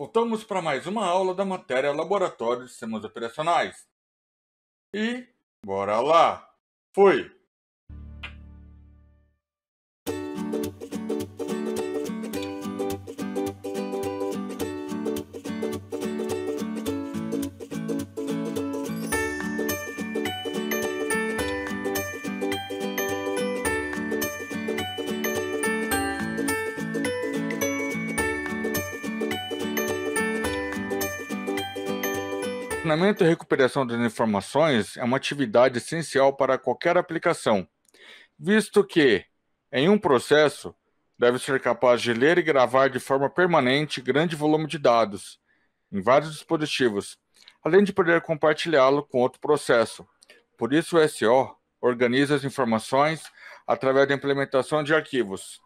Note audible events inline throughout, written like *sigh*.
Voltamos para mais uma aula da matéria Laboratório de Sistemas Operacionais. E bora lá! Fui! armazenamento e recuperação das informações é uma atividade essencial para qualquer aplicação, visto que, em um processo, deve ser capaz de ler e gravar de forma permanente grande volume de dados em vários dispositivos, além de poder compartilhá-lo com outro processo. Por isso, o SO organiza as informações através da implementação de arquivos.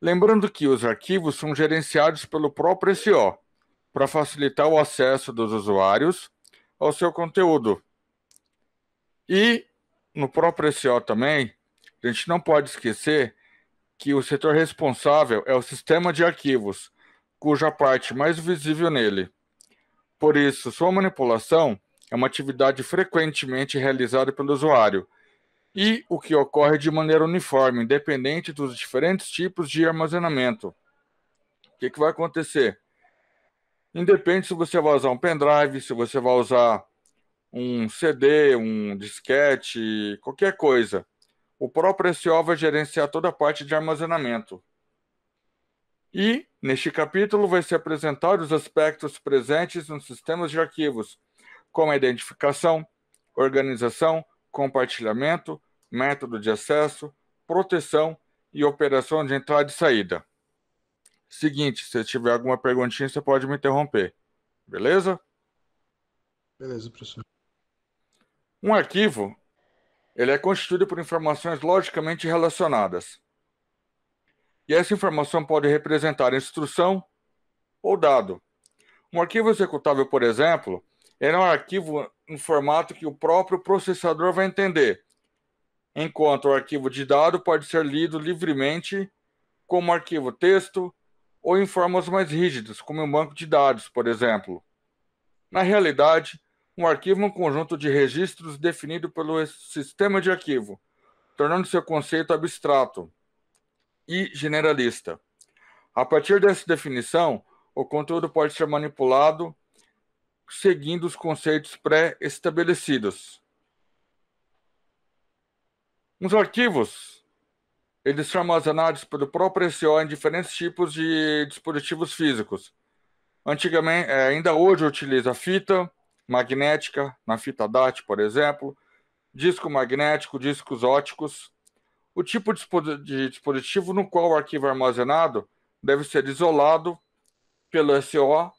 Lembrando que os arquivos são gerenciados pelo próprio SO para facilitar o acesso dos usuários ao seu conteúdo. E no próprio SEO também, a gente não pode esquecer que o setor responsável é o sistema de arquivos, cuja parte mais visível nele. Por isso, sua manipulação é uma atividade frequentemente realizada pelo usuário e o que ocorre de maneira uniforme, independente dos diferentes tipos de armazenamento. O que, que vai acontecer? Independe se você vai usar um pendrive, se você vai usar um CD, um disquete, qualquer coisa. O próprio SEO vai gerenciar toda a parte de armazenamento. E, neste capítulo, vai ser apresentado os aspectos presentes nos sistemas de arquivos, como a identificação, organização, compartilhamento, método de acesso, proteção e operação de entrada e saída. Seguinte, se tiver alguma perguntinha, você pode me interromper. Beleza? Beleza, professor. Um arquivo, ele é constituído por informações logicamente relacionadas. E essa informação pode representar instrução ou dado. Um arquivo executável, por exemplo, é um arquivo em formato que o próprio processador vai entender, enquanto o arquivo de dado pode ser lido livremente como arquivo texto, ou em formas mais rígidas, como um banco de dados, por exemplo. Na realidade, um arquivo é um conjunto de registros definido pelo sistema de arquivo, tornando seu conceito abstrato e generalista. A partir dessa definição, o conteúdo pode ser manipulado seguindo os conceitos pré-estabelecidos. Os arquivos, eles são armazenados pelo próprio SEO em diferentes tipos de dispositivos físicos. Antigamente, é, ainda hoje utiliza fita magnética, na fita DAT, por exemplo, disco magnético, discos óticos. O tipo de dispositivo no qual o arquivo é armazenado deve ser isolado pelo SEO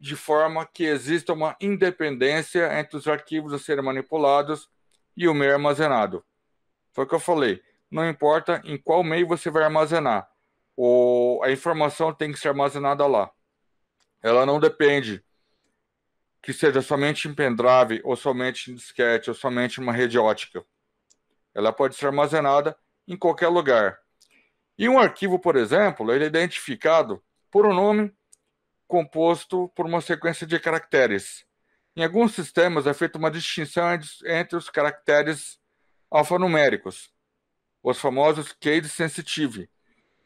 de forma que exista uma independência entre os arquivos a serem manipulados e o meio armazenado. Foi o que eu falei não importa em qual meio você vai armazenar. O, a informação tem que ser armazenada lá. Ela não depende que seja somente em pendrive, ou somente em disquete, ou somente em uma rede ótica. Ela pode ser armazenada em qualquer lugar. E um arquivo, por exemplo, ele é identificado por um nome composto por uma sequência de caracteres. Em alguns sistemas é feita uma distinção entre os caracteres alfanuméricos os famosos case sensitive.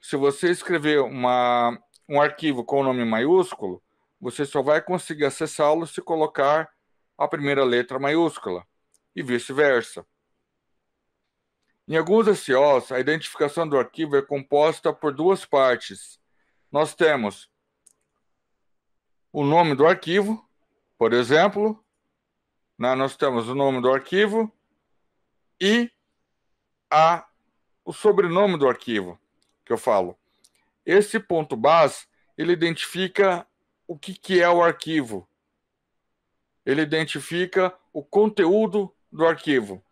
Se você escrever uma, um arquivo com o nome maiúsculo, você só vai conseguir acessá-lo se colocar a primeira letra maiúscula, e vice-versa. Em alguns SEOs, a identificação do arquivo é composta por duas partes. Nós temos o nome do arquivo, por exemplo, né? nós temos o nome do arquivo e a o sobrenome do arquivo que eu falo. Esse ponto base ele identifica o que, que é o arquivo. Ele identifica o conteúdo do arquivo.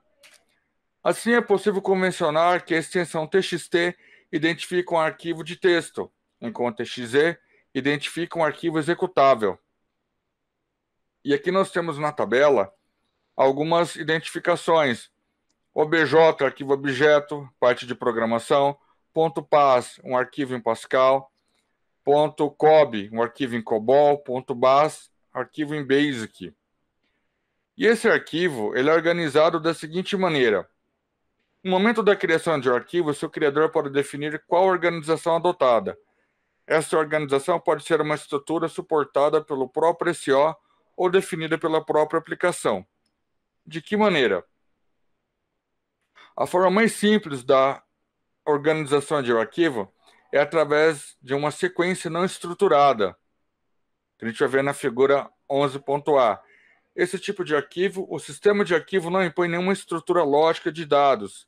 Assim, é possível convencionar que a extensão txt identifica um arquivo de texto, enquanto exe identifica um arquivo executável. E aqui nós temos na tabela algumas identificações OBJ, arquivo objeto, parte de programação. Ponto .pas, um arquivo em Pascal. Ponto .cob, um arquivo em COBOL. Ponto .bas, arquivo em BASIC. E esse arquivo ele é organizado da seguinte maneira. No momento da criação de um arquivo, seu criador pode definir qual organização adotada. Essa organização pode ser uma estrutura suportada pelo próprio SO ou definida pela própria aplicação. De que maneira? A forma mais simples da organização de um arquivo é através de uma sequência não estruturada, que a gente vai ver na figura 11.a. Esse tipo de arquivo, o sistema de arquivo não impõe nenhuma estrutura lógica de dados.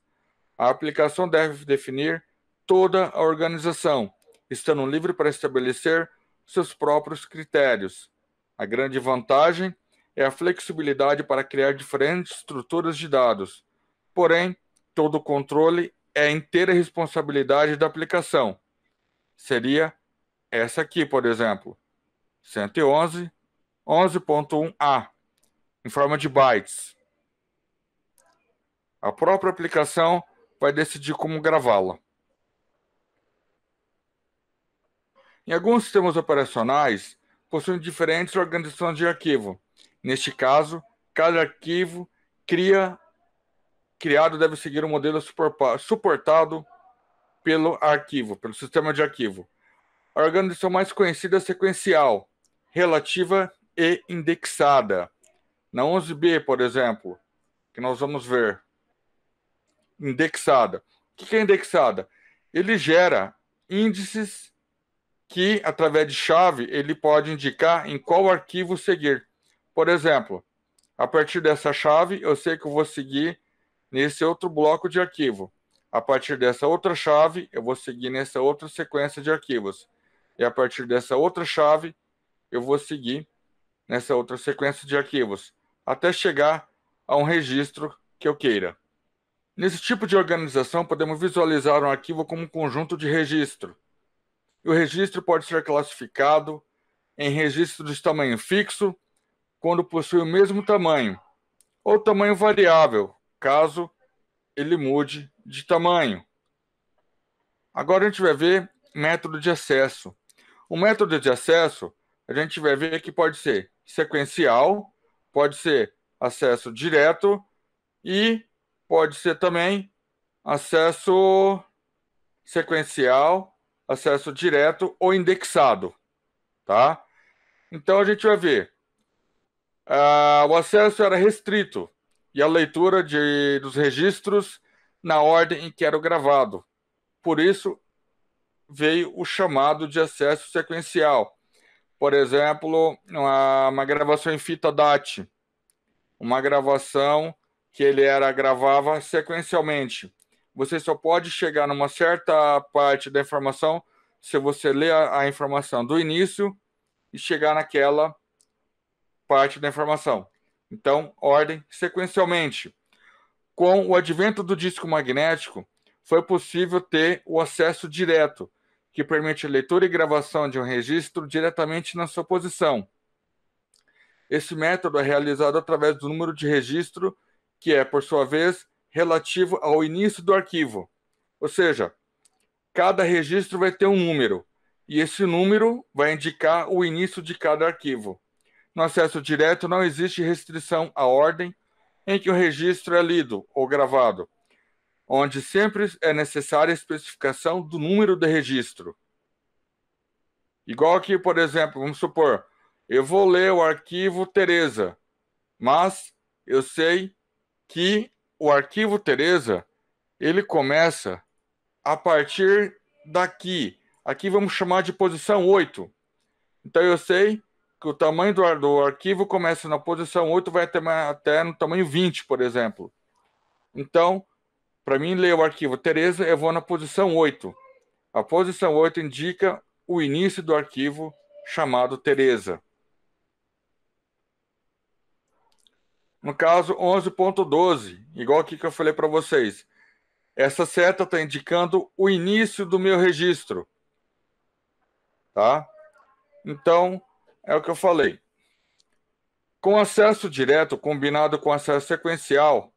A aplicação deve definir toda a organização, estando livre para estabelecer seus próprios critérios. A grande vantagem é a flexibilidade para criar diferentes estruturas de dados. Porém, todo o controle é inteira responsabilidade da aplicação. Seria essa aqui, por exemplo, 111, a em forma de bytes. A própria aplicação vai decidir como gravá-la. Em alguns sistemas operacionais, possuem diferentes organizações de arquivo. Neste caso, cada arquivo cria criado deve seguir o um modelo suportado pelo arquivo, pelo sistema de arquivo. A organização mais conhecida é sequencial, relativa e indexada. Na 11B, por exemplo, que nós vamos ver, indexada. O que é indexada? Ele gera índices que, através de chave, ele pode indicar em qual arquivo seguir. Por exemplo, a partir dessa chave, eu sei que eu vou seguir nesse outro bloco de arquivo. A partir dessa outra chave, eu vou seguir nessa outra sequência de arquivos. E a partir dessa outra chave, eu vou seguir nessa outra sequência de arquivos, até chegar a um registro que eu queira. Nesse tipo de organização, podemos visualizar um arquivo como um conjunto de registro. E o registro pode ser classificado em registro de tamanho fixo, quando possui o mesmo tamanho, ou tamanho variável, caso ele mude de tamanho. Agora a gente vai ver método de acesso. O método de acesso, a gente vai ver que pode ser sequencial, pode ser acesso direto e pode ser também acesso sequencial, acesso direto ou indexado, tá? Então a gente vai ver. Ah, o acesso era restrito, e a leitura de, dos registros na ordem em que era gravado. Por isso, veio o chamado de acesso sequencial. Por exemplo, uma, uma gravação em fita DAT, uma gravação que ele era gravava sequencialmente. Você só pode chegar numa certa parte da informação se você ler a, a informação do início e chegar naquela parte da informação. Então, ordem sequencialmente. Com o advento do disco magnético, foi possível ter o acesso direto, que permite a leitura e gravação de um registro diretamente na sua posição. Esse método é realizado através do número de registro, que é, por sua vez, relativo ao início do arquivo. Ou seja, cada registro vai ter um número, e esse número vai indicar o início de cada arquivo. No acesso direto, não existe restrição à ordem em que o registro é lido ou gravado, onde sempre é necessária a especificação do número de registro. Igual que, por exemplo, vamos supor, eu vou ler o arquivo Teresa, mas eu sei que o arquivo Teresa ele começa a partir daqui. Aqui vamos chamar de posição 8. Então eu sei que o tamanho do, do arquivo começa na posição 8, vai até, até no tamanho 20, por exemplo. Então, para mim ler o arquivo Tereza, eu vou na posição 8. A posição 8 indica o início do arquivo chamado Tereza. No caso 11.12, igual aqui que eu falei para vocês, essa seta está indicando o início do meu registro. Tá? Então, é o que eu falei. Com acesso direto combinado com acesso sequencial,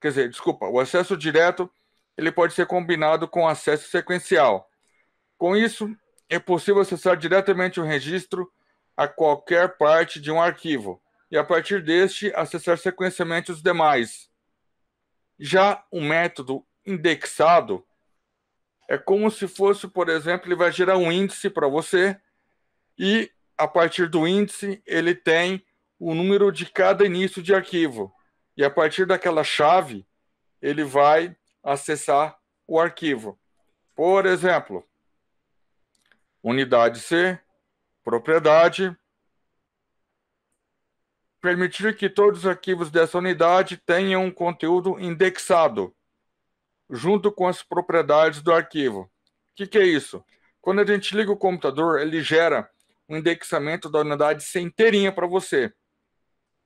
quer dizer, desculpa, o acesso direto ele pode ser combinado com acesso sequencial. Com isso, é possível acessar diretamente o registro a qualquer parte de um arquivo e a partir deste acessar sequencialmente os demais. Já o um método indexado é como se fosse, por exemplo, ele vai gerar um índice para você e a partir do índice, ele tem o número de cada início de arquivo. E a partir daquela chave, ele vai acessar o arquivo. Por exemplo, unidade C, propriedade, permitir que todos os arquivos dessa unidade tenham um conteúdo indexado, junto com as propriedades do arquivo. O que, que é isso? Quando a gente liga o computador, ele gera um indexamento da unidade C inteirinha para você.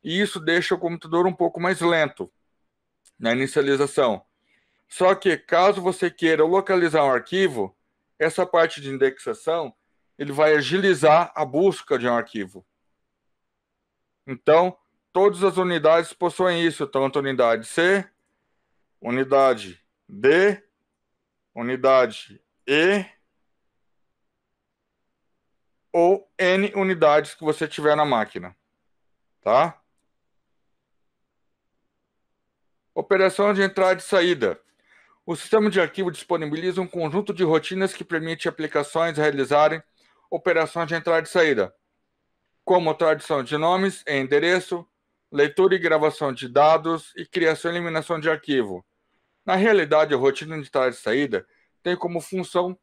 E isso deixa o computador um pouco mais lento na inicialização. Só que caso você queira localizar um arquivo, essa parte de indexação ele vai agilizar a busca de um arquivo. Então, todas as unidades possuem isso, tanto unidade C, unidade D, unidade E ou N unidades que você tiver na máquina. Tá? Operação de entrada e saída. O sistema de arquivo disponibiliza um conjunto de rotinas que permite aplicações realizarem operações de entrada e saída, como tradução de nomes e endereço, leitura e gravação de dados e criação e eliminação de arquivo. Na realidade, a rotina de entrada e saída tem como função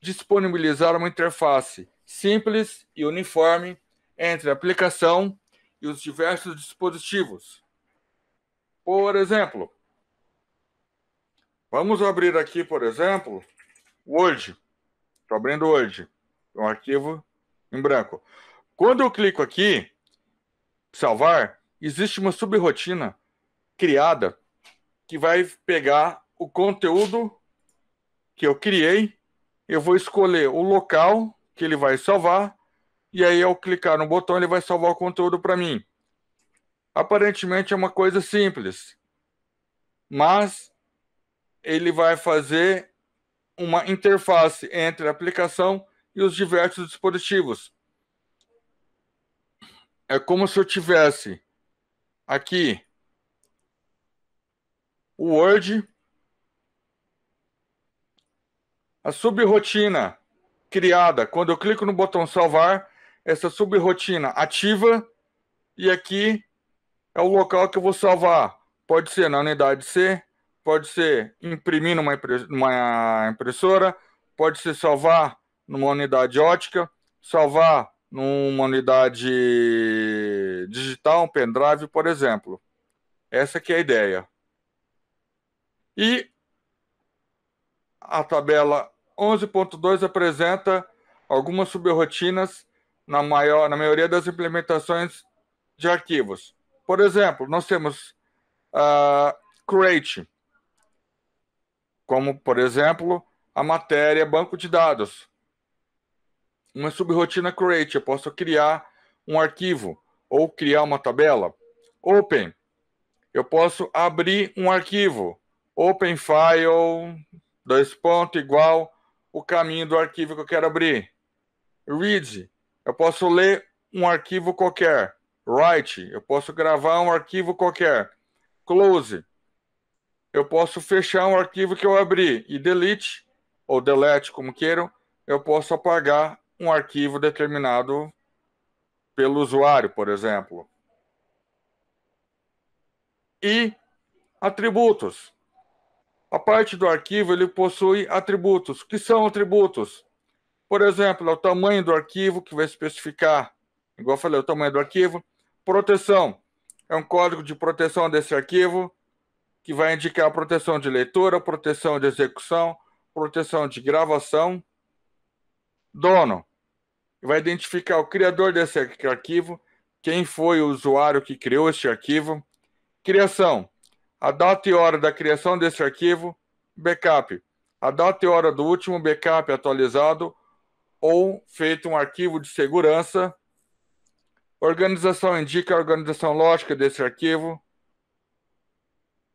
disponibilizar uma interface simples e uniforme entre a aplicação e os diversos dispositivos. Por exemplo, vamos abrir aqui, por exemplo, Word. Estou abrindo Word, um arquivo em branco. Quando eu clico aqui, salvar, existe uma subrotina criada que vai pegar o conteúdo que eu criei, eu vou escolher o local que ele vai salvar, e aí ao clicar no botão ele vai salvar o conteúdo para mim. Aparentemente é uma coisa simples, mas ele vai fazer uma interface entre a aplicação e os diversos dispositivos. É como se eu tivesse aqui o Word, a subrotina criada. Quando eu clico no botão salvar, essa subrotina ativa e aqui é o local que eu vou salvar. Pode ser na unidade C, pode ser imprimir numa, impressora, pode ser salvar numa unidade ótica, salvar numa unidade digital, um pendrive, por exemplo. Essa que é a ideia. E a tabela 11.2 apresenta algumas subrotinas na, maior, na maioria das implementações de arquivos. Por exemplo, nós temos uh, create, como, por exemplo, a matéria banco de dados. Uma subrotina create, eu posso criar um arquivo ou criar uma tabela. Open, eu posso abrir um arquivo. Open file, dois pontos, igual o caminho do arquivo que eu quero abrir. Read, eu posso ler um arquivo qualquer. Write, eu posso gravar um arquivo qualquer. Close, eu posso fechar um arquivo que eu abri. E delete, ou delete, como queiram, eu posso apagar um arquivo determinado pelo usuário, por exemplo. E atributos. A parte do arquivo ele possui atributos. O que são atributos? Por exemplo, é o tamanho do arquivo que vai especificar, igual eu falei, o tamanho do arquivo. Proteção é um código de proteção desse arquivo que vai indicar a proteção de leitura, proteção de execução, proteção de gravação. Dono vai identificar o criador desse arquivo, quem foi o usuário que criou este arquivo. Criação a data e hora da criação desse arquivo, backup, a data e hora do último backup atualizado ou feito um arquivo de segurança, organização indica a organização lógica desse arquivo,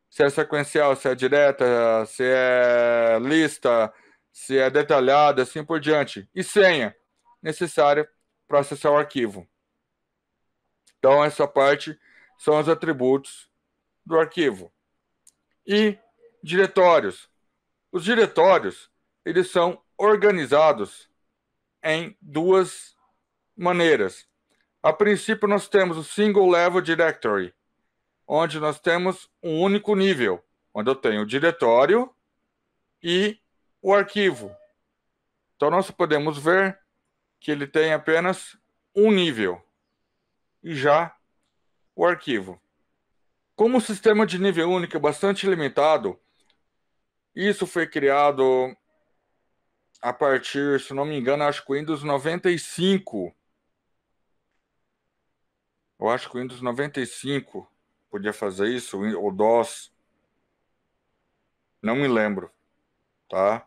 se é sequencial, se é direta, se é lista, se é detalhada, assim por diante, e senha necessária para acessar o arquivo. Então, essa parte são os atributos do arquivo e diretórios. Os diretórios, eles são organizados em duas maneiras. A princípio, nós temos o Single Level Directory, onde nós temos um único nível, onde eu tenho o diretório e o arquivo. Então, nós podemos ver que ele tem apenas um nível e já o arquivo. Como o sistema de nível único é bastante limitado, isso foi criado a partir, se não me engano, acho que Windows 95. Eu acho que o Windows 95 podia fazer isso, o DOS. Não me lembro, tá?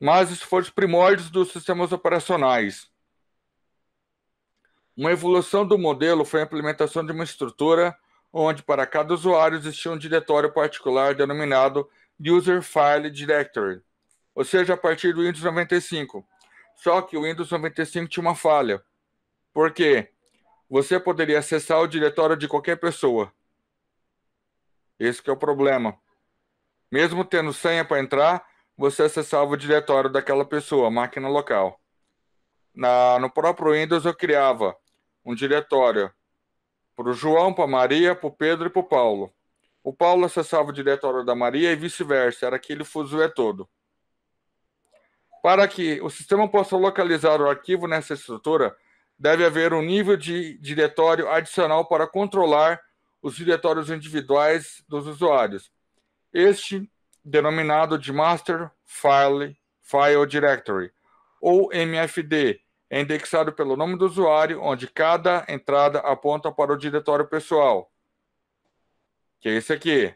Mas isso foi os primórdios dos sistemas operacionais. Uma evolução do modelo foi a implementação de uma estrutura onde para cada usuário existia um diretório particular denominado User File Directory, ou seja, a partir do Windows 95. Só que o Windows 95 tinha uma falha, porque você poderia acessar o diretório de qualquer pessoa. Esse é o problema. Mesmo tendo senha para entrar, você acessava o diretório daquela pessoa, máquina local. Na, no próprio Windows eu criava um diretório para o João, para Maria, para o Pedro e para o Paulo. O Paulo acessava o diretório da Maria e vice-versa, era aquele fuzuê todo. Para que o sistema possa localizar o arquivo nessa estrutura, deve haver um nível de diretório adicional para controlar os diretórios individuais dos usuários. Este denominado de Master File, File Directory, ou MFD, é indexado pelo nome do usuário, onde cada entrada aponta para o diretório pessoal, que é esse aqui.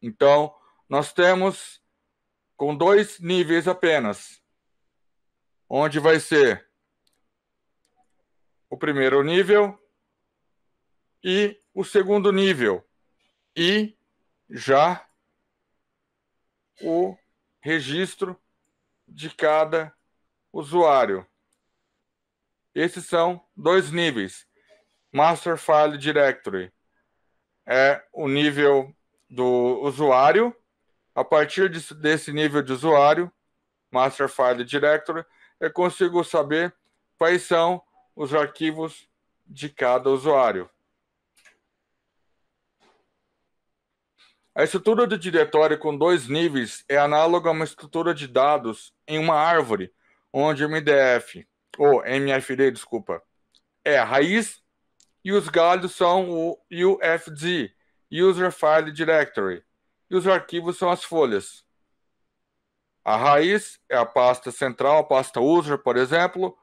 Então, nós temos com dois níveis apenas, onde vai ser o primeiro nível e o segundo nível, e já o registro de cada usuário. Esses são dois níveis. Master File Directory é o nível do usuário. A partir desse nível de usuário, Master File Directory, eu consigo saber quais são os arquivos de cada usuário. A estrutura do diretório com dois níveis é análoga a uma estrutura de dados em uma árvore, onde o MDF, ou MFD, desculpa, é a raiz e os galhos são o UFD, User File Directory, e os arquivos são as folhas. A raiz é a pasta central, a pasta user, por exemplo,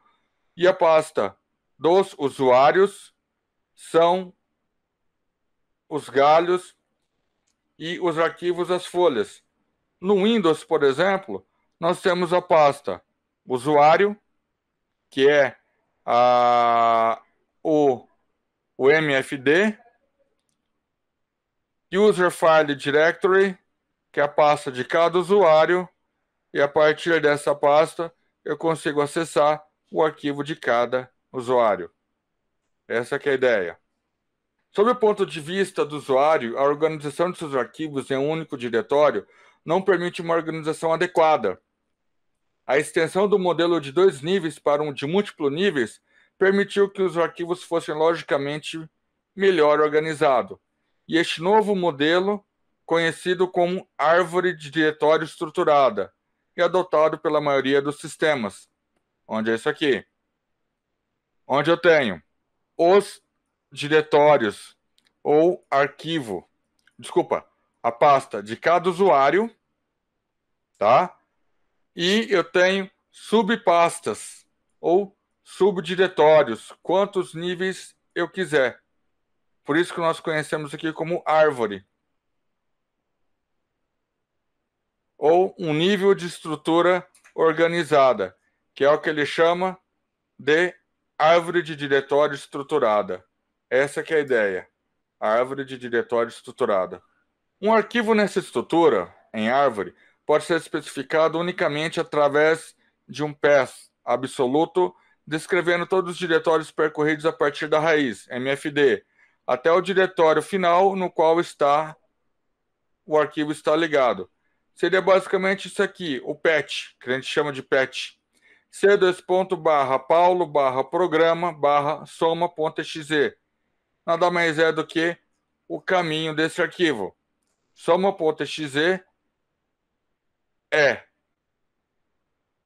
e a pasta dos usuários são os galhos e os arquivos, as folhas. No Windows, por exemplo, nós temos a pasta usuário, que é a, o, o MFD, User File Directory, que é a pasta de cada usuário, e a partir dessa pasta eu consigo acessar o arquivo de cada usuário. Essa é a ideia. Sob o ponto de vista do usuário, a organização de seus arquivos em um único diretório não permite uma organização adequada. A extensão do modelo de dois níveis para um de múltiplo níveis permitiu que os arquivos fossem logicamente melhor organizados. E este novo modelo, conhecido como árvore de diretório estruturada, é adotado pela maioria dos sistemas. Onde é isso aqui? Onde eu tenho os diretórios ou arquivo, desculpa, a pasta de cada usuário, tá? E eu tenho subpastas ou subdiretórios, quantos níveis eu quiser. Por isso que nós conhecemos aqui como árvore. Ou um nível de estrutura organizada, que é o que ele chama de árvore de diretório estruturada. Essa que é a ideia, a árvore de diretório estruturada. Um arquivo nessa estrutura, em árvore, pode ser especificado unicamente através de um path absoluto, descrevendo todos os diretórios percorridos a partir da raiz, MFD, até o diretório final no qual está o arquivo está ligado. Seria basicamente isso aqui, o path que a gente chama de path C2 ponto barra paulo barra programa barra soma ponto Nada mais é do que o caminho desse arquivo. Soma.exe é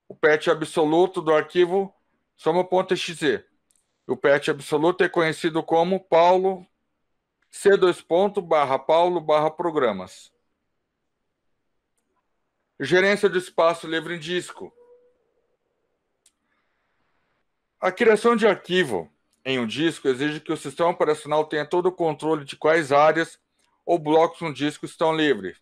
o patch absoluto do arquivo soma.exe. O patch absoluto é conhecido como paulo c2 ponto barra paulo barra programas. Gerência do espaço livre em disco. A criação de arquivo em um disco exige que o sistema operacional tenha todo o controle de quais áreas ou blocos no disco estão livres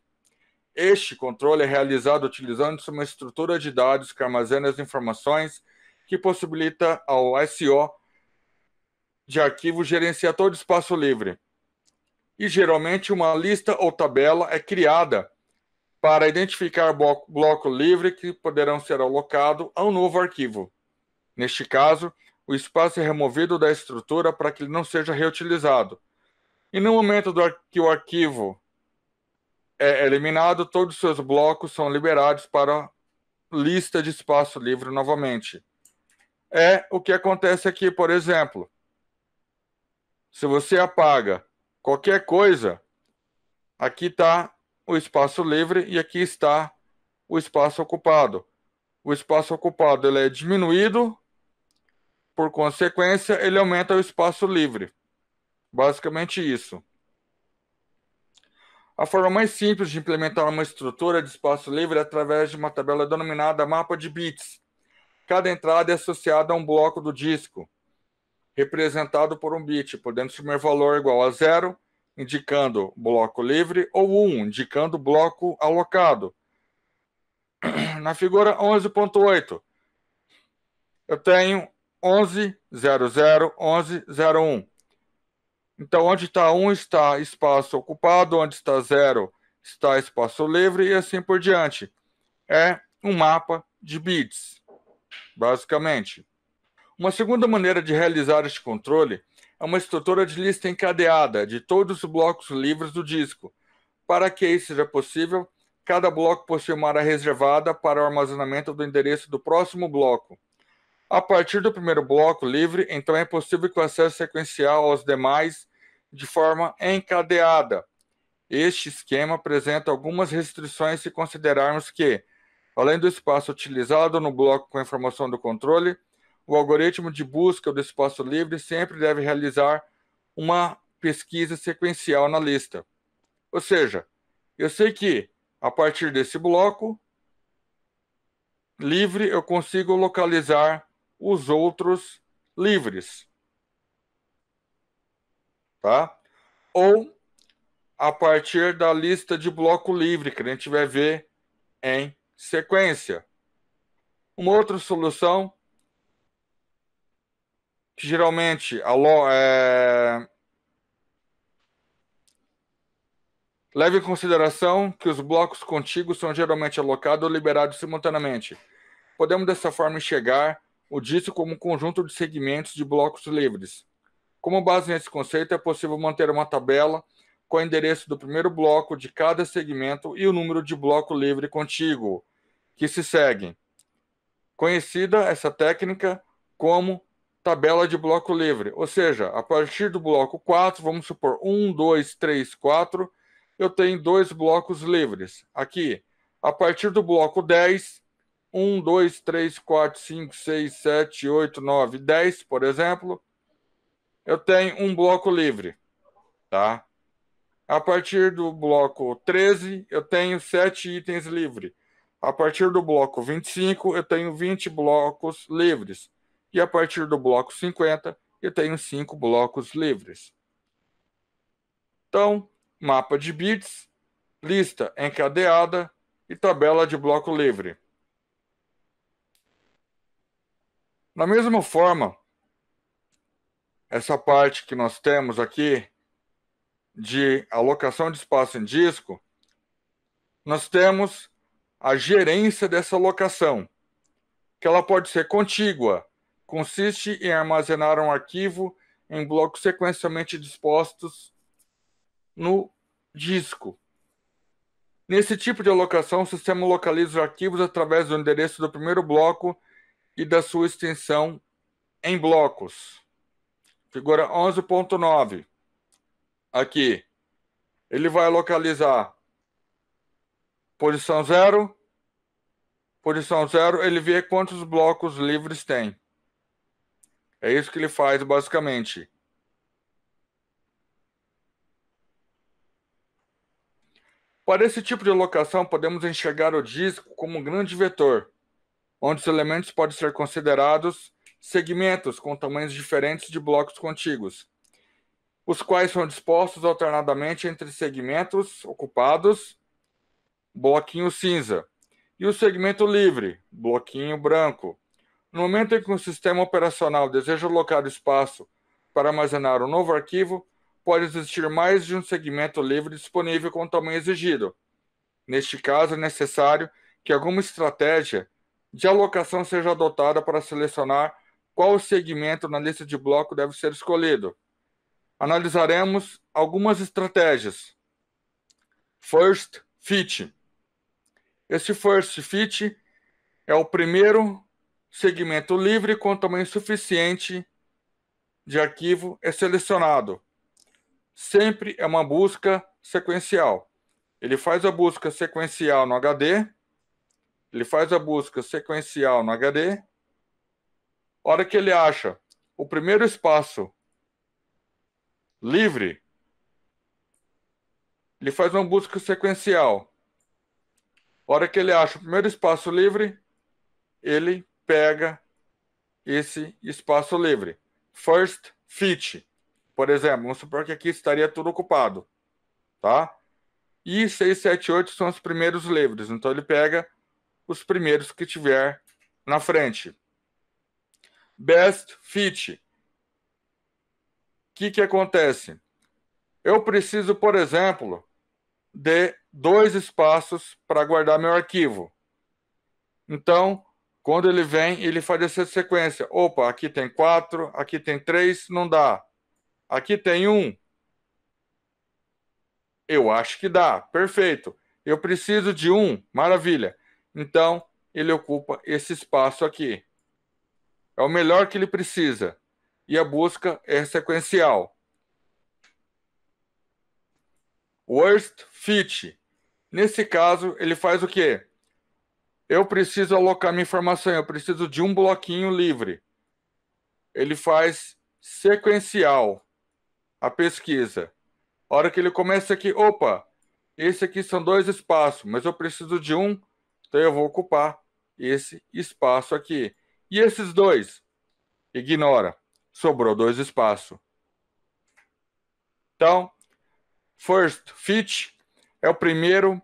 este controle é realizado utilizando uma estrutura de dados que armazena as informações que possibilita ao SO de arquivo gerenciar todo espaço livre. E geralmente uma lista ou tabela é criada para identificar bloco, bloco livre que poderão ser alocado a um novo arquivo. Neste caso, o espaço é removido da estrutura para que ele não seja reutilizado. E no momento do, que o arquivo é eliminado, todos os seus blocos são liberados para lista de espaço livre novamente. É o que acontece aqui, por exemplo. Se você apaga qualquer coisa, aqui está o espaço livre e aqui está o espaço ocupado. O espaço ocupado ele é diminuído, por consequência, ele aumenta o espaço livre. Basicamente isso. A forma mais simples de implementar uma estrutura de espaço livre é através de uma tabela denominada mapa de bits. Cada entrada é associada a um bloco do disco, representado por um bit, podendo assumir valor igual a zero, indicando bloco livre, ou um, indicando bloco alocado. *clears throat* Na figura 11.8, eu tenho 11.00, 11.01. Então, onde está um, está espaço ocupado, onde está zero, está espaço livre e assim por diante. É um mapa de bits, basicamente. Uma segunda maneira de realizar este controle é uma estrutura de lista encadeada de todos os blocos livres do disco. Para que isso seja possível, cada bloco possui uma área reservada para o armazenamento do endereço do próximo bloco. A partir do primeiro bloco livre, então é possível que o acesso sequencial aos demais de forma encadeada. Este esquema apresenta algumas restrições se considerarmos que, além do espaço utilizado no bloco com informação do controle, o algoritmo de busca do espaço livre sempre deve realizar uma pesquisa sequencial na lista. Ou seja, eu sei que a partir desse bloco livre eu consigo localizar os outros livres. Tá? Ou a partir da lista de bloco livre, que a gente vai ver em sequência. Uma outra solução, que geralmente a lo, é... leve em consideração que os blocos contíguos são geralmente alocados ou liberados simultaneamente. Podemos dessa forma chegar o disco como um conjunto de segmentos de blocos livres. Como base nesse conceito, é possível manter uma tabela com o endereço do primeiro bloco de cada segmento e o número de bloco livre contíguo que se seguem. Conhecida essa técnica como tabela de bloco livre, ou seja, a partir do bloco 4, vamos supor 1, 2, 3, 4, eu tenho dois blocos livres. Aqui, a partir do bloco 10, 1, 2, 3, 4, 5, 6, 7, 8, 9, 10, por exemplo, eu tenho um bloco livre, tá? A partir do bloco 13, eu tenho 7 itens livres. A partir do bloco 25, eu tenho 20 blocos livres. E a partir do bloco 50, eu tenho 5 blocos livres. Então, mapa de bits, lista encadeada e tabela de bloco livre. Da mesma forma, essa parte que nós temos aqui de alocação de espaço em disco, nós temos a gerência dessa alocação, que ela pode ser contígua, consiste em armazenar um arquivo em blocos sequencialmente dispostos no disco. Nesse tipo de alocação, o sistema localiza os arquivos através do endereço do primeiro bloco e da sua extensão em blocos. Figura 11.9. Aqui. Ele vai localizar posição 0, posição 0, ele vê quantos blocos livres tem. É isso que ele faz basicamente. Para esse tipo de locação, podemos enxergar o disco como um grande vetor onde os elementos podem ser considerados segmentos com tamanhos diferentes de blocos contíguos, os quais são dispostos alternadamente entre segmentos ocupados, bloquinho cinza, e o segmento livre, bloquinho branco. No momento em que um sistema operacional deseja alocar espaço para armazenar um novo arquivo, pode existir mais de um segmento livre disponível com o tamanho exigido. Neste caso, é necessário que alguma estratégia de alocação seja adotada para selecionar qual segmento na lista de bloco deve ser escolhido. Analisaremos algumas estratégias. First Fit. Esse First Fit é o primeiro segmento livre com tamanho suficiente de arquivo é selecionado. Sempre é uma busca sequencial. Ele faz a busca sequencial no HD ele faz a busca sequencial no HD. Hora que ele acha o primeiro espaço livre, ele faz uma busca sequencial. Hora que ele acha o primeiro espaço livre, ele pega esse espaço livre. First fit, por exemplo, vamos supor que aqui estaria tudo ocupado, tá? E 6, 7, 8 são os primeiros livres. Então ele pega os primeiros que tiver na frente. Best fit. O que, que acontece? Eu preciso, por exemplo, de dois espaços para guardar meu arquivo. Então, quando ele vem, ele faz essa sequência. Opa, aqui tem quatro, aqui tem três, não dá. Aqui tem um. Eu acho que dá, perfeito. Eu preciso de um, maravilha. Então, ele ocupa esse espaço aqui. É o melhor que ele precisa. E a busca é sequencial. Worst fit. Nesse caso, ele faz o quê? Eu preciso alocar minha informação, eu preciso de um bloquinho livre. Ele faz sequencial a pesquisa. A hora que ele começa aqui, opa, esse aqui são dois espaços, mas eu preciso de um então eu vou ocupar esse espaço aqui. E esses dois? Ignora. Sobrou dois espaços. Então, first fit é o primeiro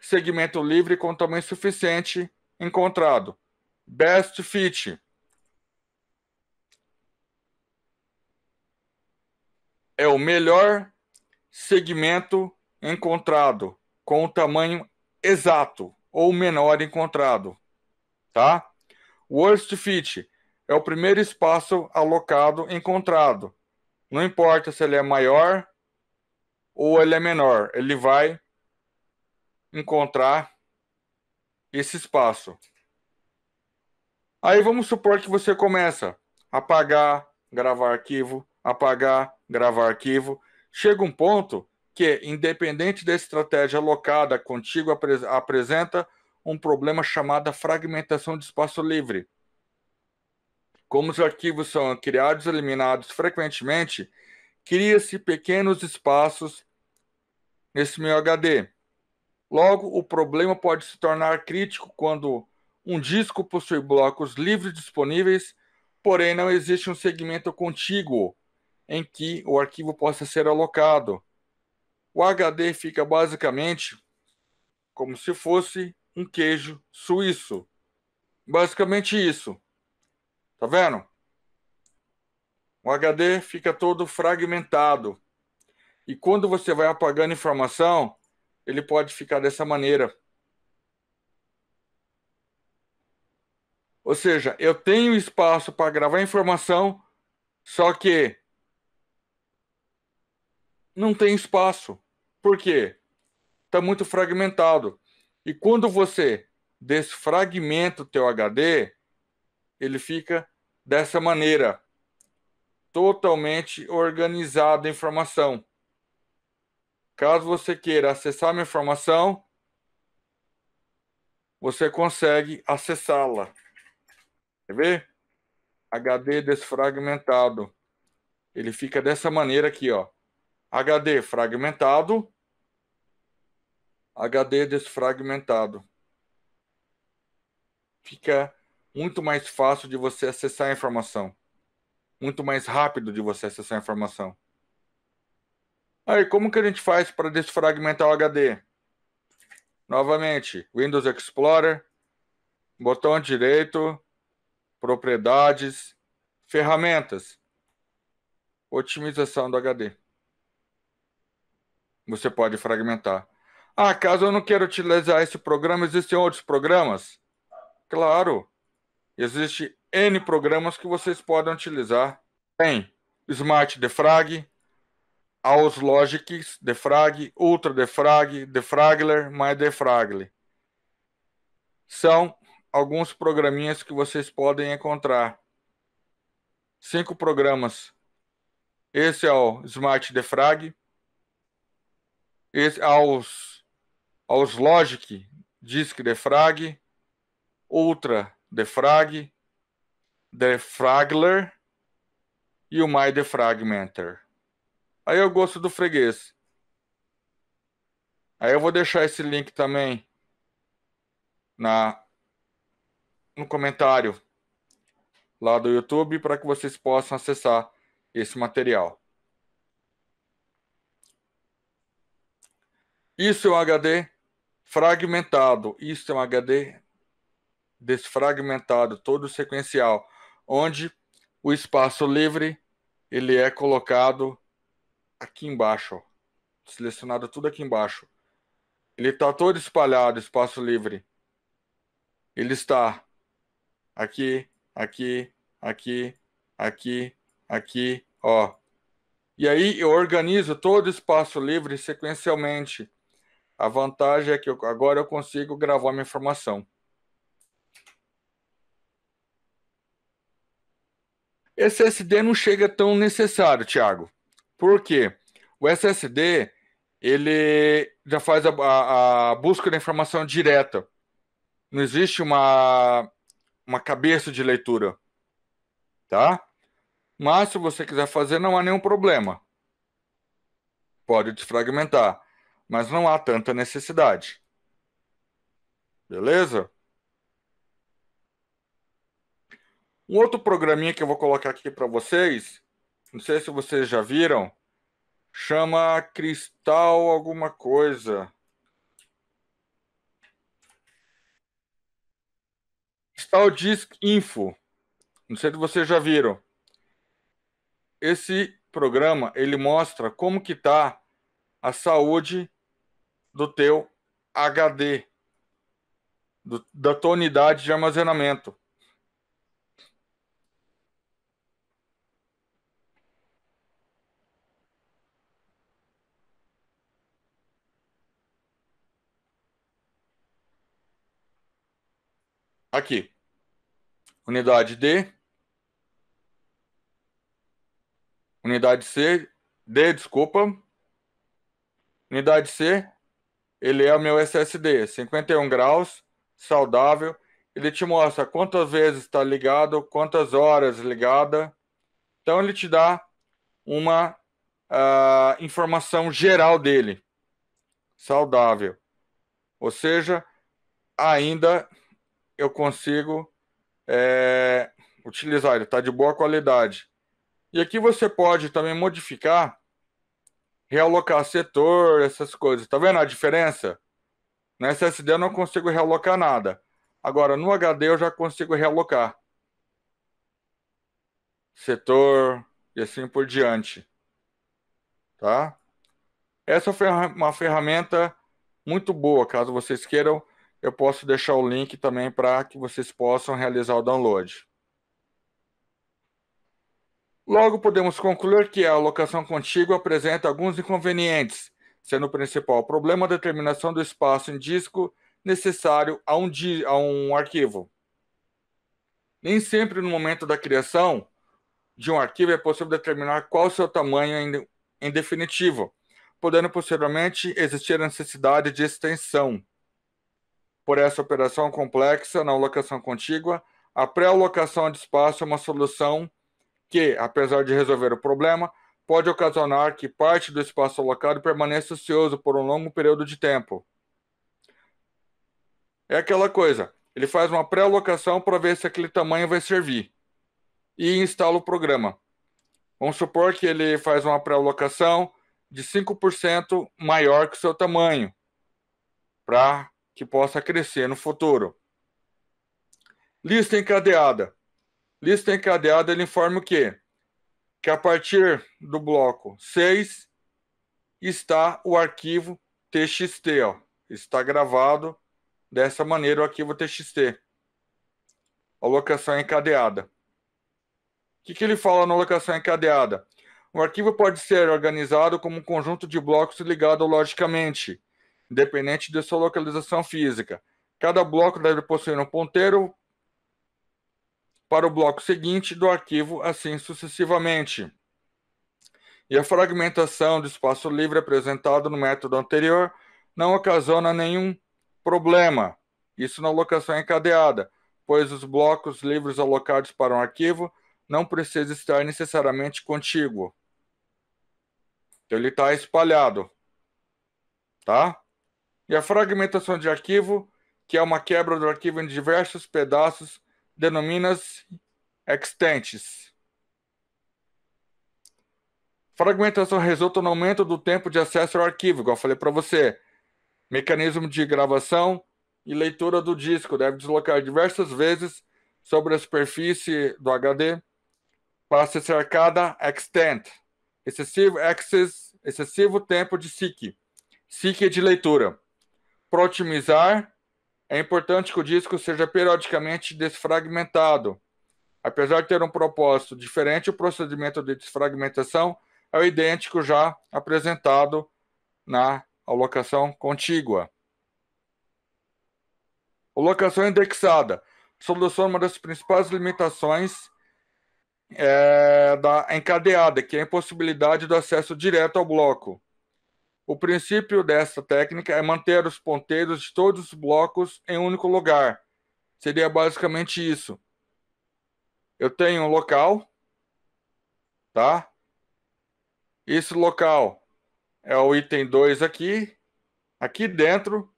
segmento livre com tamanho suficiente encontrado. Best fit é o melhor segmento encontrado com o tamanho exato ou menor encontrado, tá? Worst fit é o primeiro espaço alocado encontrado. Não importa se ele é maior ou ele é menor, ele vai encontrar esse espaço. Aí vamos supor que você começa a apagar, gravar arquivo, apagar, gravar arquivo. Chega um ponto que, independente da estratégia alocada contigo, apresenta um problema chamado fragmentação de espaço livre. Como os arquivos são criados e eliminados frequentemente, cria-se pequenos espaços nesse meu HD. Logo, o problema pode se tornar crítico quando um disco possui blocos livres disponíveis, porém não existe um segmento contíguo em que o arquivo possa ser alocado. O HD fica basicamente como se fosse um queijo suíço. Basicamente isso. Tá vendo? O HD fica todo fragmentado. E quando você vai apagando informação, ele pode ficar dessa maneira. Ou seja, eu tenho espaço para gravar informação, só que não tem espaço. Por quê? Está muito fragmentado. E quando você desfragmenta o teu HD, ele fica dessa maneira, totalmente organizada a informação. Caso você queira acessar a minha informação, você consegue acessá-la. Quer ver? HD desfragmentado. Ele fica dessa maneira aqui, ó. HD fragmentado, HD desfragmentado. Fica muito mais fácil de você acessar a informação. Muito mais rápido de você acessar a informação. Aí, como que a gente faz para desfragmentar o HD? Novamente, Windows Explorer, botão direito, propriedades, ferramentas, otimização do HD. Você pode fragmentar. Ah, caso eu não queira utilizar esse programa, existem outros programas? Claro. Existem N programas que vocês podem utilizar. Tem Smart Defrag, aos Logics, Defrag, Ultra Defrag, Defragler, mais Defragler. São alguns programinhas que vocês podem encontrar. Cinco programas. Esse é o Smart Defrag aos, aos logic, disk defrag, ultra defrag, defragler e o my defragmenter. Aí eu gosto do freguês. Aí eu vou deixar esse link também na no comentário lá do YouTube para que vocês possam acessar esse material. Isso é um HD fragmentado, isso é um HD desfragmentado, todo sequencial, onde o espaço livre ele é colocado aqui embaixo, ó. selecionado tudo aqui embaixo. Ele está todo espalhado, espaço livre. Ele está aqui, aqui, aqui, aqui, aqui, ó. E aí eu organizo todo o espaço livre sequencialmente. A vantagem é que eu, agora eu consigo gravar minha informação. Esse SSD não chega tão necessário, Thiago. Por quê? O SSD ele já faz a, a, a busca da informação direta. Não existe uma, uma cabeça de leitura, tá? Mas se você quiser fazer, não há nenhum problema. Pode desfragmentar mas não há tanta necessidade. Beleza? Um outro programinha que eu vou colocar aqui para vocês, não sei se vocês já viram, chama Cristal alguma coisa. Cristal Disk Info. Não sei se vocês já viram. Esse programa, ele mostra como que tá a saúde do teu HD, do, da tua unidade de armazenamento. Aqui, unidade D, unidade C, D, desculpa, unidade C, ele é o meu SSD, 51 graus, saudável. Ele te mostra quantas vezes está ligado, quantas horas ligada. Então ele te dá uma uh, informação geral dele, saudável. Ou seja, ainda eu consigo é, utilizar, ele está de boa qualidade. E aqui você pode também modificar realocar setor, essas coisas. Tá vendo a diferença? No SSD eu não uhum. consigo realocar nada. Agora, no HD eu já consigo realocar. Setor e assim por diante. Tá? Essa é foi uma ferramenta muito boa. Caso vocês queiram, eu posso deixar o link também para que vocês possam realizar o download. Logo, podemos concluir que a alocação contígua apresenta alguns inconvenientes, sendo o principal problema a determinação do espaço em disco necessário a um, a um arquivo. Nem sempre no momento da criação de um arquivo é possível determinar qual o seu tamanho em, em definitivo, podendo posteriormente existir a necessidade de extensão. Por essa operação complexa na alocação contígua, a pré-alocação de espaço é uma solução que, apesar de resolver o problema, pode ocasionar que parte do espaço alocado permaneça ocioso por um longo período de tempo. É aquela coisa, ele faz uma pré-alocação para ver se aquele tamanho vai servir e instala o programa. Vamos supor que ele faz uma pré-alocação de 5% maior que o seu tamanho, para que possa crescer no futuro. Lista encadeada. Lista encadeada, ele informa o quê? Que a partir do bloco 6 está o arquivo TXT, ó. Está gravado dessa maneira o arquivo TXT. A locação encadeada. O que, que ele fala na locação encadeada? O arquivo pode ser organizado como um conjunto de blocos ligado logicamente, independente de sua localização física. Cada bloco deve possuir um ponteiro para o bloco seguinte do arquivo, assim sucessivamente. E a fragmentação do espaço livre apresentado no método anterior não ocasiona nenhum problema, isso na locação encadeada, pois os blocos livres alocados para um arquivo não precisam estar necessariamente contíguo. Então ele está espalhado. Tá? E a fragmentação de arquivo, que é uma quebra do arquivo em diversos pedaços denomina-se extentes. Fragmentação resulta no aumento do tempo de acesso ao arquivo, igual eu falei para você. Mecanismo de gravação e leitura do disco deve deslocar diversas vezes sobre a superfície do HD para ser cercada extent, excessivo, access, excessivo tempo de SIC, SIC é de leitura. Para otimizar é importante que o disco seja periodicamente desfragmentado. Apesar de ter um propósito diferente, o procedimento de desfragmentação é o idêntico já apresentado na alocação contígua. Alocação indexada Solução uma das principais limitações é, da encadeada, que é a impossibilidade do acesso direto ao bloco. O princípio dessa técnica é manter os ponteiros de todos os blocos em um único lugar. Seria basicamente isso. Eu tenho um local, tá? Esse local é o item 2 aqui. Aqui dentro,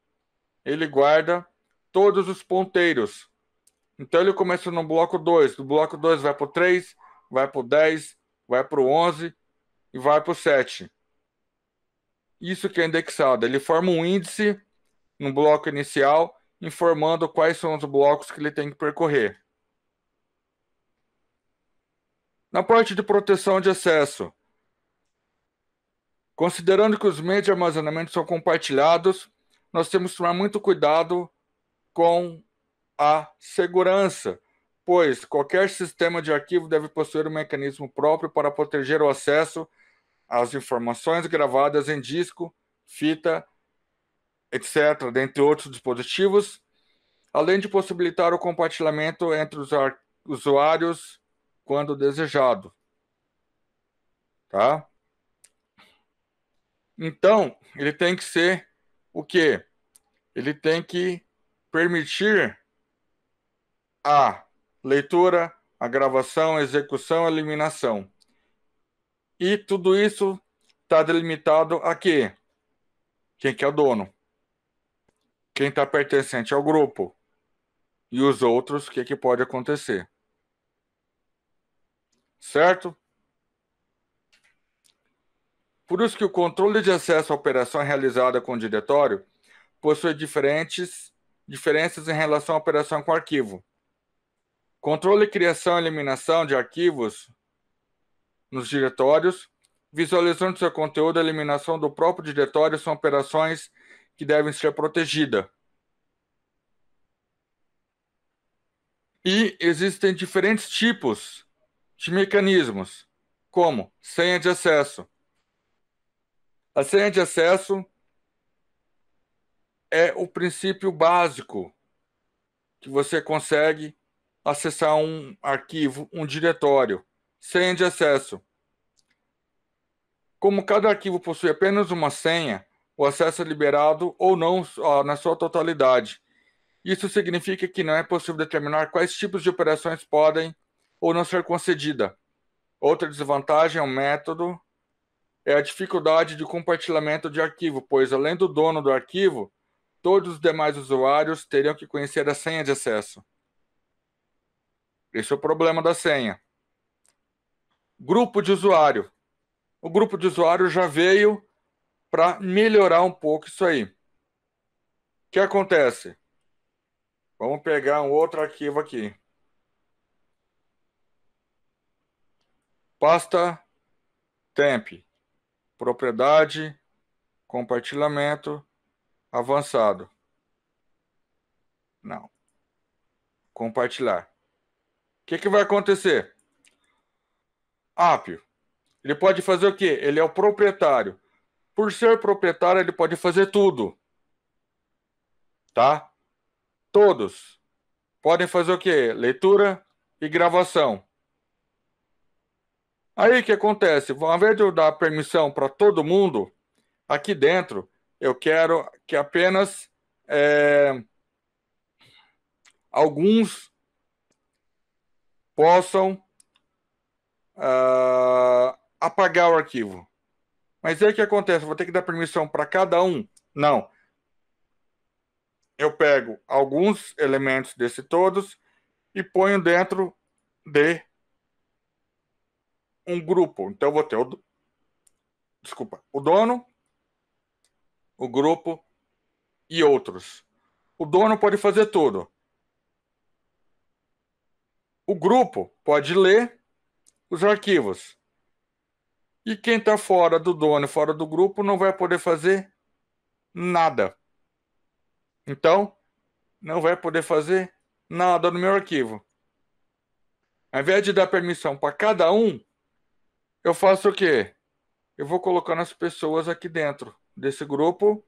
ele guarda todos os ponteiros. Então, ele começa no bloco 2. Do bloco 2 vai para o 3, vai para o 10, vai para o 11 e vai para o 7. Isso que é indexado. Ele forma um índice no bloco inicial, informando quais são os blocos que ele tem que percorrer. Na parte de proteção de acesso, considerando que os meios de armazenamento são compartilhados, nós temos que tomar muito cuidado com a segurança, pois qualquer sistema de arquivo deve possuir um mecanismo próprio para proteger o acesso as informações gravadas em disco, fita, etc., dentre outros dispositivos, além de possibilitar o compartilhamento entre os usuários quando desejado. Tá? Então, ele tem que ser o quê? Ele tem que permitir a leitura, a gravação, a execução, a eliminação. E tudo isso está delimitado aqui. Quem que é o dono? Quem está pertencente ao grupo? E os outros, o que, que pode acontecer? Certo? Por isso que o controle de acesso à operação é realizada com o diretório possui diferentes diferenças em relação à operação com arquivo. Controle, criação e eliminação de arquivos nos diretórios, visualização seu conteúdo, eliminação do próprio diretório são operações que devem ser protegidas. E existem diferentes tipos de mecanismos, como senha de acesso. A senha de acesso é o princípio básico que você consegue acessar um arquivo, um diretório senha de acesso. Como cada arquivo possui apenas uma senha, o acesso é liberado ou não ah, na sua totalidade. Isso significa que não é possível determinar quais tipos de operações podem ou não ser concedida. Outra desvantagem ao método é a dificuldade de compartilhamento de arquivo, pois além do dono do arquivo, todos os demais usuários teriam que conhecer a senha de acesso. Esse é o problema da senha. Grupo de usuário. O grupo de usuário já veio para melhorar um pouco isso aí. O que acontece? Vamos pegar um outro arquivo aqui. Pasta temp, propriedade, compartilhamento, avançado. Não. Compartilhar. O que, que vai acontecer? Ápio. Ele pode fazer o quê? Ele é o proprietário. Por ser proprietário, ele pode fazer tudo. Tá? Todos podem fazer o quê? Leitura e gravação. Aí o que acontece? Ao invés de eu dar permissão para todo mundo, aqui dentro eu quero que apenas é, alguns possam uh, apagar o arquivo. Mas aí o que acontece? Eu vou ter que dar permissão para cada um? Não. Eu pego alguns elementos desse todos e ponho dentro de um grupo. Então eu vou ter o desculpa, o dono, o grupo e outros. O dono pode fazer tudo. O grupo pode ler os arquivos. E quem está fora do dono, fora do grupo, não vai poder fazer nada. Então, não vai poder fazer nada no meu arquivo. Ao invés de dar permissão para cada um, eu faço o quê? Eu vou colocando as pessoas aqui dentro desse grupo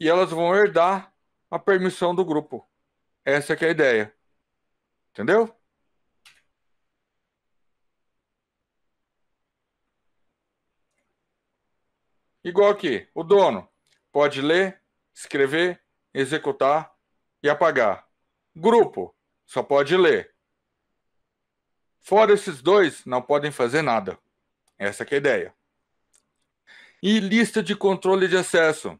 e elas vão herdar a permissão do grupo. Essa é a ideia. Entendeu? Igual aqui, o dono pode ler, escrever, executar e apagar. Grupo só pode ler. Fora esses dois, não podem fazer nada. Essa é a ideia. E lista de controle de acesso,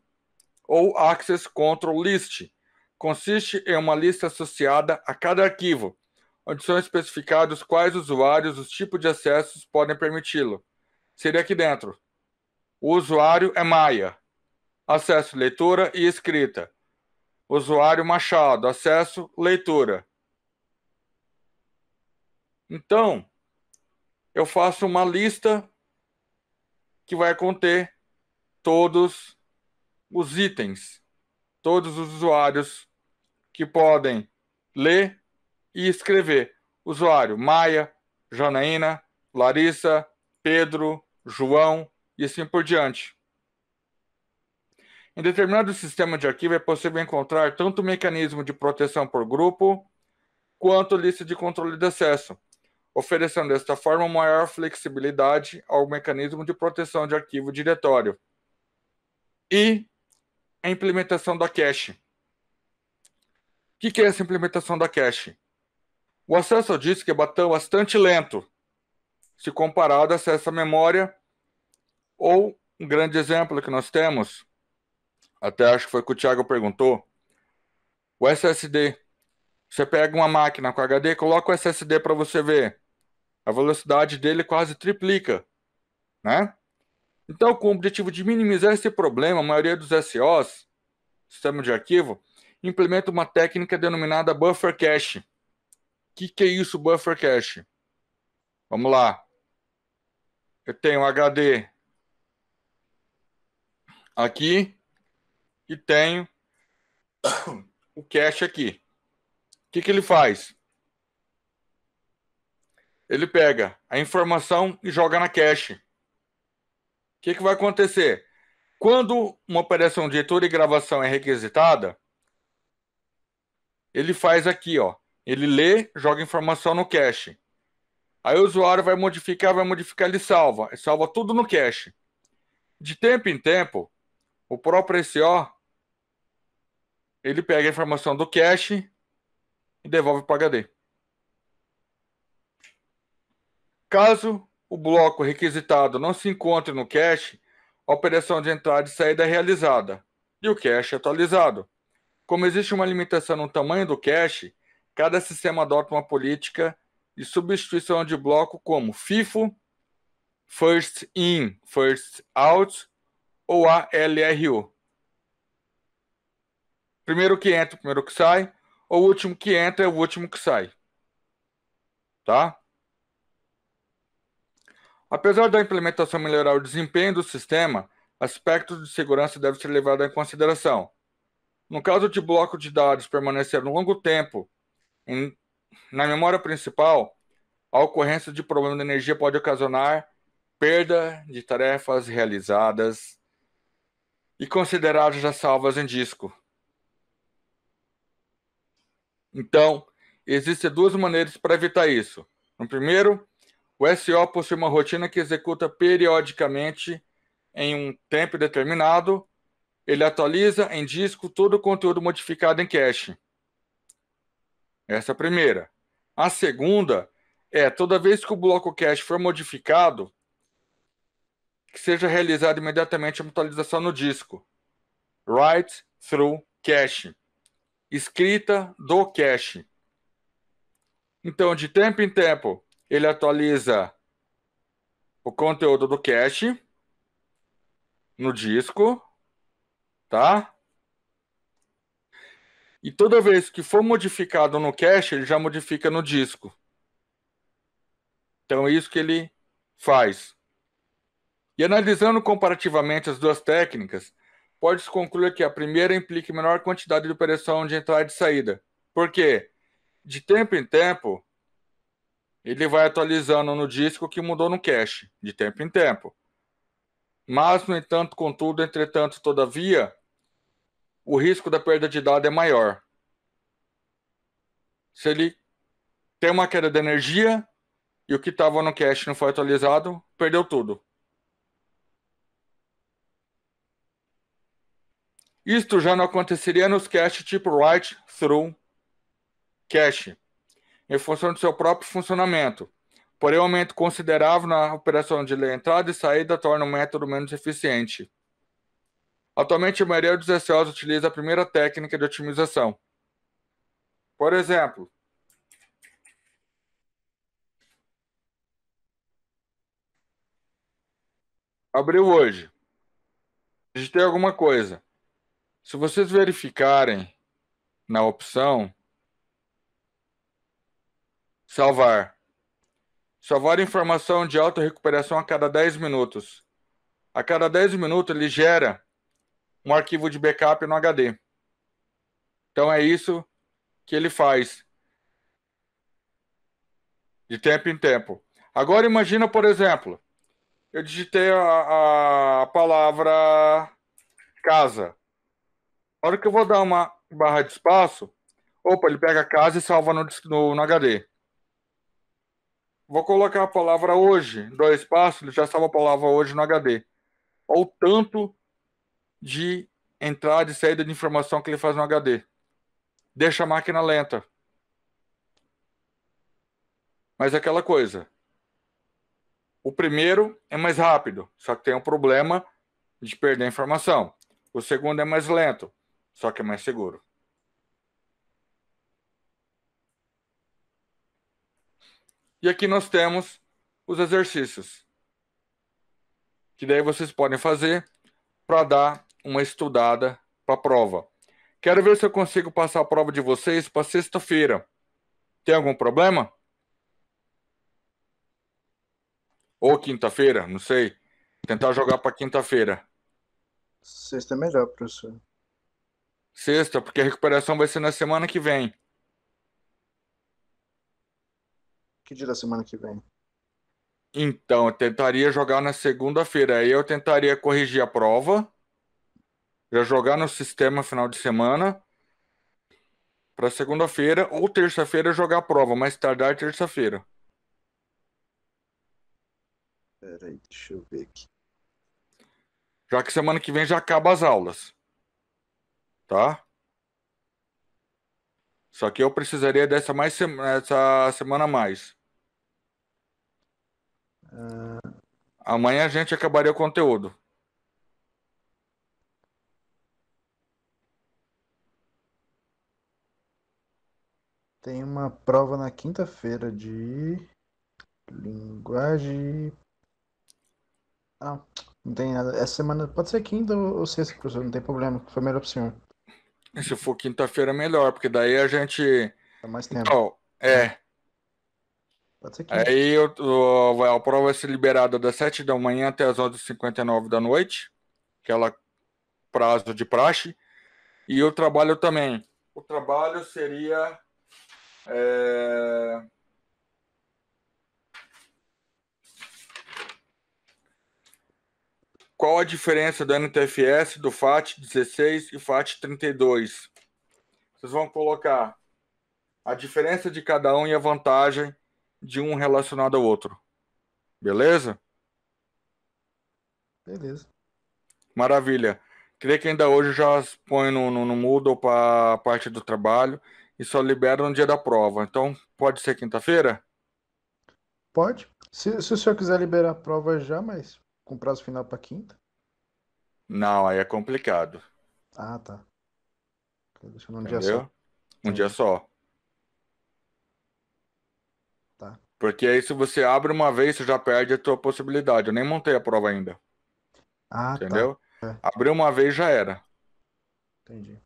ou Access Control List, consiste em uma lista associada a cada arquivo, onde são especificados quais usuários, os tipos de acessos podem permiti-lo. Seria aqui dentro. O usuário é Maia. Acesso leitura e escrita. Usuário Machado. Acesso leitura. Então, eu faço uma lista que vai conter todos os itens, todos os usuários que podem ler e escrever. Usuário Maia, Janaína, Larissa, Pedro, João, e assim por diante. Em determinado sistema de arquivo é possível encontrar tanto o mecanismo de proteção por grupo quanto lista de controle de acesso, oferecendo desta forma maior flexibilidade ao mecanismo de proteção de arquivo diretório. E a implementação da cache. O que é essa implementação da cache? O acesso ao disco é bastante lento, se comparado ao acesso à memória ou um grande exemplo que nós temos, até acho que foi que o Thiago perguntou, o SSD. Você pega uma máquina com HD, coloca o SSD para você ver. A velocidade dele quase triplica, né? Então, com o objetivo de minimizar esse problema, a maioria dos SOs, sistema de arquivo, implementa uma técnica denominada buffer cache. O que, que é isso, buffer cache? Vamos lá. Eu tenho HD aqui e tenho o cache aqui. O que, que ele faz? Ele pega a informação e joga na cache. O que, que vai acontecer? Quando uma operação de leitura e gravação é requisitada, ele faz aqui, ó. Ele lê, joga informação no cache. Aí o usuário vai modificar, vai modificar, ele salva. Ele salva tudo no cache. De tempo em tempo, o próprio SO, ele pega a informação do cache e devolve para HD. Caso o bloco requisitado não se encontre no cache, a operação de entrada e saída é realizada e o cache é atualizado. Como existe uma limitação no tamanho do cache, cada sistema adota uma política de substituição de bloco como FIFO, First In, First Out ou a Primeiro que entra, primeiro que sai, ou o último que entra é o último que sai. Tá? Apesar da implementação melhorar o desempenho do sistema, aspectos de segurança devem ser levados em consideração. No caso de bloco de dados permanecer um longo tempo em, na memória principal, a ocorrência de problema de energia pode ocasionar perda de tarefas realizadas e considerados já salvas em disco. Então, existem duas maneiras para evitar isso. No primeiro, o SO possui uma rotina que executa periodicamente em um tempo determinado. Ele atualiza em disco todo o conteúdo modificado em cache. Essa é a primeira. A segunda é toda vez que o bloco cache for modificado, que seja realizada imediatamente a mutualização no disco. Write through cache. Escrita do cache. Então, de tempo em tempo, ele atualiza o conteúdo do cache no disco, tá? E toda vez que for modificado no cache, ele já modifica no disco. Então é isso que ele faz. E analisando comparativamente as duas técnicas, pode-se concluir que a primeira implica menor quantidade de operação de entrada e saída. Por quê? De tempo em tempo, ele vai atualizando no disco o que mudou no cache, de tempo em tempo. Mas, no entanto, contudo, entretanto, todavia, o risco da perda de dado é maior. Se ele tem uma queda de energia e o que estava no cache não foi atualizado, perdeu tudo. Isto já não aconteceria nos cache tipo write-through cache, em função do seu próprio funcionamento. Porém, o um aumento considerável na operação de entrada e saída torna o método menos eficiente. Atualmente, a maioria dos SEOs utiliza a primeira técnica de otimização. Por exemplo, abriu hoje, digitei alguma coisa, se vocês verificarem na opção salvar, salvar informação de auto recuperação a cada 10 minutos. A cada 10 minutos ele gera um arquivo de backup no HD. Então é isso que ele faz de tempo em tempo. Agora imagina, por exemplo, eu digitei a, a palavra casa. A hora que eu vou dar uma barra de espaço, opa, ele pega a casa e salva no, no, no HD. Vou colocar a palavra hoje, dois espaços, ele já salva a palavra hoje no HD. Olha o tanto de entrada e saída de informação que ele faz no HD. Deixa a máquina lenta. Mas é aquela coisa. O primeiro é mais rápido, só que tem um problema de perder a informação. O segundo é mais lento, só que é mais seguro. E aqui nós temos os exercícios. Que daí vocês podem fazer para dar uma estudada para a prova. Quero ver se eu consigo passar a prova de vocês para sexta-feira. Tem algum problema? Ou quinta-feira, não sei. Tentar jogar para quinta-feira. Sexta é melhor, professor. Sexta, porque a recuperação vai ser na semana que vem. Que dia da semana que vem? Então, eu tentaria jogar na segunda-feira. Aí eu tentaria corrigir a prova. Já jogar no sistema final de semana. Para segunda-feira ou terça-feira jogar a prova. Mais tardar terça-feira. Peraí, deixa eu ver aqui. Já que semana que vem já acaba as aulas tá? Só que eu precisaria dessa mais se... essa semana mais. Uh... Amanhã a gente acabaria o conteúdo. Tem uma prova na quinta-feira de linguagem. Ah, não tem nada. Essa semana pode ser quinta ou sexta, professor, não tem problema. Foi melhor o senhor. Se for quinta-feira, melhor, porque daí a gente. É mais tempo. Então, é. Né? Pode ser quinta. Aí eu, a prova vai ser liberada das 7 da manhã até as 11h59 da noite, aquela prazo de praxe. E o trabalho também. O trabalho seria. É... Qual a diferença do NTFS, do FAT 16 e FAT 32? Vocês vão colocar a diferença de cada um e a vantagem de um relacionado ao outro. Beleza? Beleza. Maravilha. Creio que ainda hoje já põe no, no, no Moodle para a parte do trabalho e só libera no dia da prova. Então, pode ser quinta-feira? Pode. Se, se o senhor quiser liberar a prova já, mas com prazo final para quinta? Não, aí é complicado. Ah, tá. Deixa dia só. Um Sim. dia só. Tá. Porque aí se você abre uma vez, você já perde a tua possibilidade. Eu nem montei a prova ainda. Ah, tá. Entendeu? Tá. É. Abriu uma vez, já era. Entendi.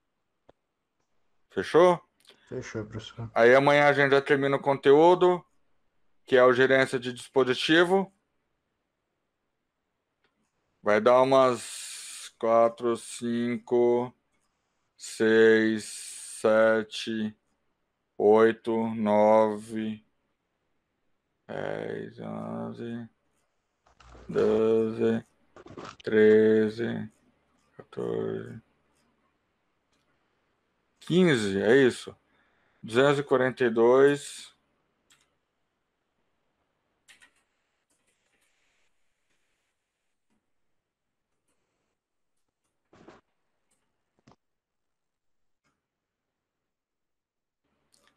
Fechou? Fechou, professor. Aí amanhã a gente já termina o conteúdo, que é o gerência de dispositivo. Vai dar umas quatro, cinco, seis, sete, oito, nove, dez, onze, doze, treze, 14. 15, é isso. 242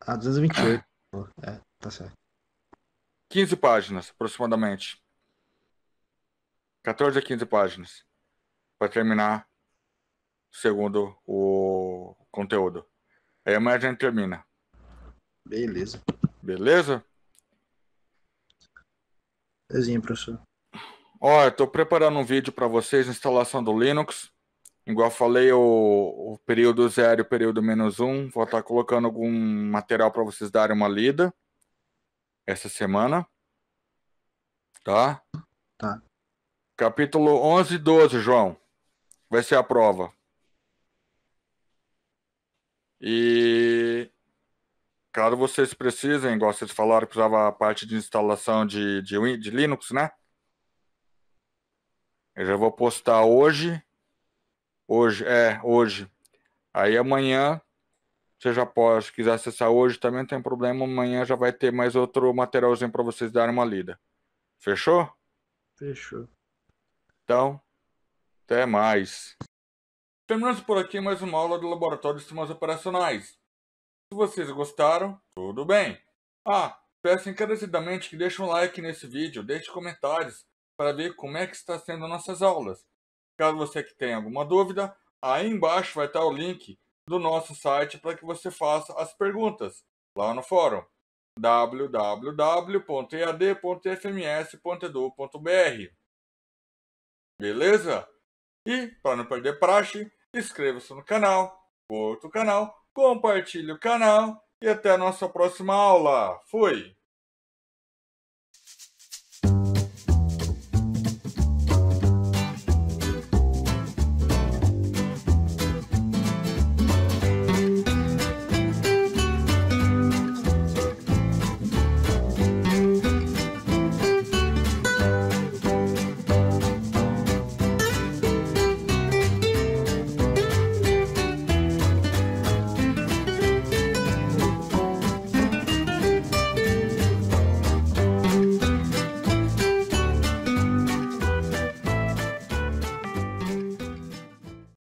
Ah, 228. Ah, é, tá certo. 15 páginas, aproximadamente. 14 a 15 páginas. Para terminar, segundo o conteúdo. Aí amanhã a gente termina. Beleza. Beleza? Bezinho, professor. Ó, eu tô preparando um vídeo para vocês, instalação do Linux. Igual eu falei, o, o período zero e o período menos um, vou estar tá colocando algum material para vocês darem uma lida essa semana. Tá? Tá. Capítulo 11 e 12, João. Vai ser a prova. E caso vocês precisem, igual vocês falaram, precisava a parte de instalação de, de, de Linux, né? Eu já vou postar hoje Hoje, é, hoje. Aí amanhã, você já pode, se quiser acessar hoje, também não tem problema. Amanhã já vai ter mais outro materialzinho para vocês darem uma lida. Fechou? Fechou. Então, até mais. Terminamos por aqui mais uma aula do Laboratório de Sistemas Operacionais. Se vocês gostaram, tudo bem. Ah, peço encarecidamente que deixe um like nesse vídeo, deixe comentários para ver como é que está sendo nossas aulas. Caso você que tenha alguma dúvida, aí embaixo vai estar o link do nosso site para que você faça as perguntas lá no fórum www.ead.fms.edu.br. Beleza? E, para não perder praxe, inscreva-se no canal, curta o canal, compartilhe o canal e até a nossa próxima aula. Fui!